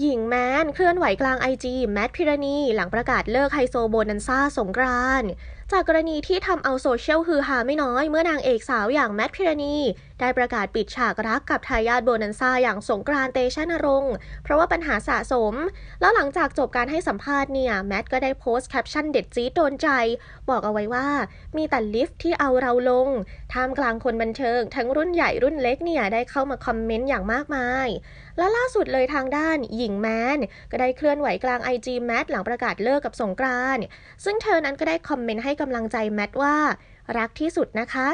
หญิงแมนเคลื่อนไหวกลางไอจีแมทพิรณีหลังประกาศเลิกไฮโซโบนันซ่าสงกรานจากกรณีที่ทำเอาโซเชียลฮือฮาไม่น้อย เมื่อนางเอกสาวอย่างแมทพิรณีได้ประกาศปิดฉากรักกับทายาทโบนันซ่า อย่างสงกรานเตชะนรงค์ เพราะว่าปัญหาสะสม แล้วหลังจากจบการให้สัมภาษณ์เนี่ยแมทก็ได้โพสต์แคปชั่นเด็ดจี๊ดโดนใจ บอกเอาไว้ว่ามีแต่ลิฟท์ที่เอาเราลงท่ามกลางคนบันเทิงทั้งรุ่นใหญ่รุ่นเล็กเนี่ยได้เข้ามาคอมเมนต์อย่างมากมาย และล่าสุดเลยทางด้านหญิญิงแมนก็ได้เคลื่อนไหวกลาง IG แมทหลังประกาศเลิกกับสงกรานซึ่งเธอนั้นก็ได้คอมเมนต์ให้กำลังใจแมทว่า รักที่สุดนะคะ